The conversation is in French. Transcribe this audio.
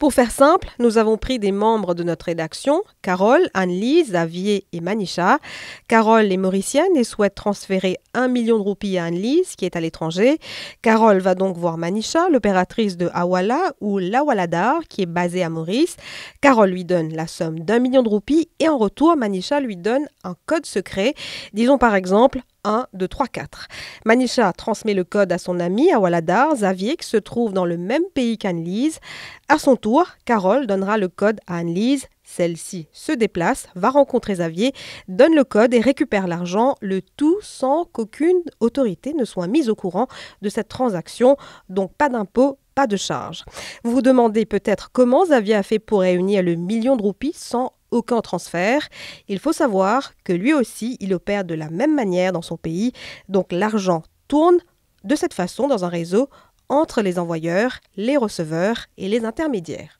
Pour faire simple, nous avons pris des membres de notre rédaction, Carole, Anne-Lise, Xavier et Manisha. Carole est mauricienne et souhaite transférer un million de roupies à Anne-Lise, qui est à l'étranger. Carole va donc voir Manisha, l'opératrice de Hawala ou Lawaladar, qui est basée à Maurice. Carole lui donne la somme d'un million de roupies et en retour, Manisha lui donne un code secret. Disons par exemple 1, 2, 3, 4. Manisha transmet le code à son ami Waladar. Xavier, qui se trouve dans le même pays qu'Annelise. À son tour, Carole donnera le code à Annelise. Celle-ci se déplace, va rencontrer Xavier, donne le code et récupère l'argent, le tout sans qu'aucune autorité ne soit mise au courant de cette transaction, donc pas d'impôt, pas de charge. Vous vous demandez peut-être comment Xavier a fait pour réunir le million de roupies sans aucun transfert. Il faut savoir que lui aussi, il opère de la même manière dans son pays, donc l'argent tourne de cette façon dans un réseau entre les envoyeurs, les receveurs et les intermédiaires.